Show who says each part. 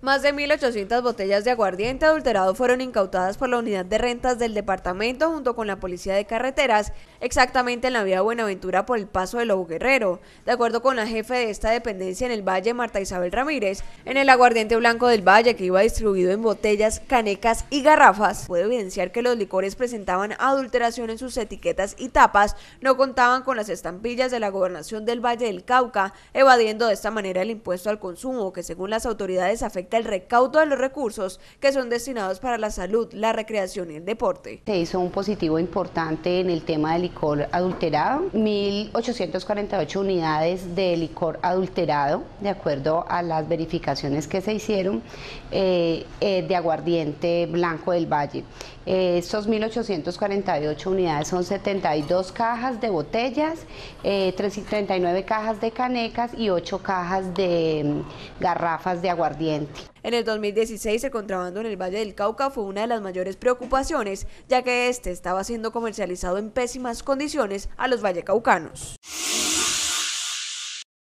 Speaker 1: Más de 1.800 botellas de aguardiente adulterado fueron incautadas por la unidad de rentas del departamento junto con la policía de carreteras, exactamente en la vía Buenaventura por el paso de Lobo Guerrero. De acuerdo con la jefe de esta dependencia en el Valle, Marta Isabel Ramírez, en el aguardiente blanco del Valle, que iba distribuido en botellas, canecas y garrafas, puede evidenciar que los licores presentaban adulteración en sus etiquetas y tapas, no contaban con las estampillas de la gobernación del Valle del Cauca, evadiendo de esta manera el impuesto al consumo, que según las autoridades afecta el recaudo de los recursos que son destinados para la salud, la recreación y el deporte.
Speaker 2: Se hizo un positivo importante en el tema del licor adulterado, 1.848 unidades de licor adulterado, de acuerdo a las verificaciones que se hicieron, eh, eh, de aguardiente blanco del valle. Eh, estos 1.848 unidades son 72 cajas de botellas, 39 eh, cajas de canecas y 8 cajas de mm, garrafas de aguardiente.
Speaker 1: En el 2016 el contrabando en el Valle del Cauca fue una de las mayores preocupaciones, ya que este estaba siendo comercializado en pésimas condiciones a los vallecaucanos.